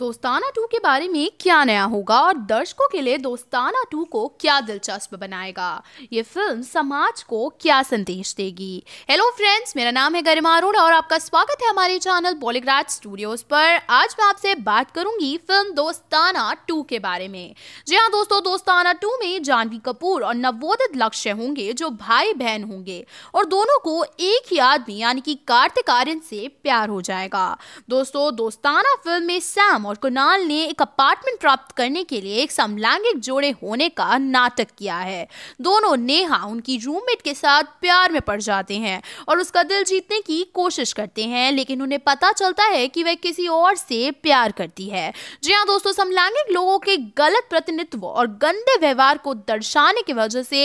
दोस्ताना टू के बारे में क्या नया होगा और दर्शकों के लिए दोस्ताना टू को क्या दिलचस्प बनाएगा ये फिल्म समाज को क्या संदेश देगी हेलो फ्रेंड्स मेरा नाम है गरिमा अरोड़ा और आपका स्वागत है हमारे चैनल बॉलीग्राज स्टूडियोज पर आज मैं आपसे बात करूंगी फिल्म दोस्ताना टू के बारे में जी हाँ दोस्तों दोस्ताना टू में जानवी कपूर और नवोदित लक्ष्य होंगे जो भाई बहन होंगे और दोनों को एक ही आदमी यानी कि कार्तिक आर्यन से प्यार हो जाएगा दोस्तों दोस्ताना फिल्म में सैम श्याम और कुणाल ने एक अपार्टमेंट प्राप्त करने के लिए एक समलैंगिक जोड़े होने का नाटक किया है दोनों नेहा उनकी रूममेट के साथ प्यार में पड़ जाते हैं और उसका दिल जीतने की कोशिश करते हैं लेकिन उन्हें पता चलता है कि वह किसी और से प्यार करती है जी हाँ दोस्तों समलैंगिक लोगों के गलत प्रतिनिधित्व और गंदे व्यवहार को दर्शाने की वजह से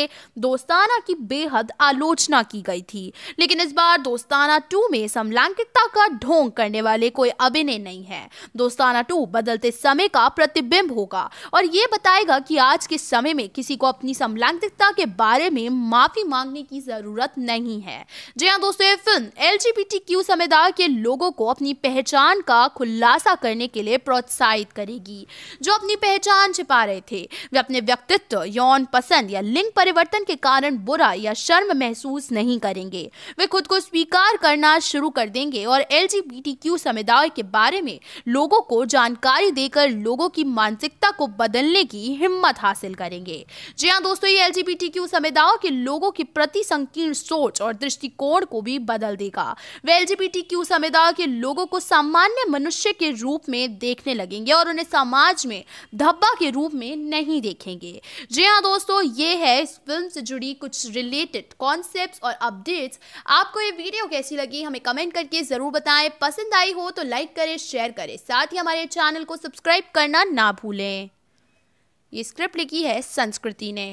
दोस्ताना की बेहद आलोचना की गई थी लेकिन इस बार दोस्ताना टू में समलैंगिकता का ढोंग करने वाले कोई अभिनय नहीं है दोस्ताना टाटू बदलते समय का प्रतिबिंब होगा और ये बताएगा कि आज के समय में किसी को अपनी समलैंगिकता के बारे में माफी मांगने की जरूरत नहीं है जी हाँ दोस्तों ये फिल्म एल समुदाय के लोगों को अपनी पहचान का खुलासा करने के लिए प्रोत्साहित करेगी जो अपनी पहचान छिपा रहे थे वे अपने व्यक्तित्व यौन पसंद या लिंग परिवर्तन के कारण बुरा या शर्म महसूस नहीं करेंगे वे खुद को स्वीकार करना शुरू कर देंगे और एल समुदाय के बारे में लोगों को जा जानकारी देकर लोगों की मानसिकता को बदलने की हिम्मत हासिल करेंगे जी हाँ दोस्तों ये एल समुदायों के लोगों की प्रति संकीर्ण सोच और दृष्टिकोण को भी बदल देगा वे एल समुदाय के लोगों को सामान्य मनुष्य के रूप में देखने लगेंगे और उन्हें समाज में धब्बा के रूप में नहीं देखेंगे जी हाँ दोस्तों ये है इस फिल्म से जुड़ी कुछ रिलेटेड कॉन्सेप्ट और अपडेट्स आपको ये वीडियो कैसी लगी हमें कमेंट करके ज़रूर बताएं पसंद आई हो तो लाइक करें शेयर करें साथ ही हमारे हमारे चैनल को सब्सक्राइब करना ना भूलें ये स्क्रिप्ट लिखी है संस्कृति ने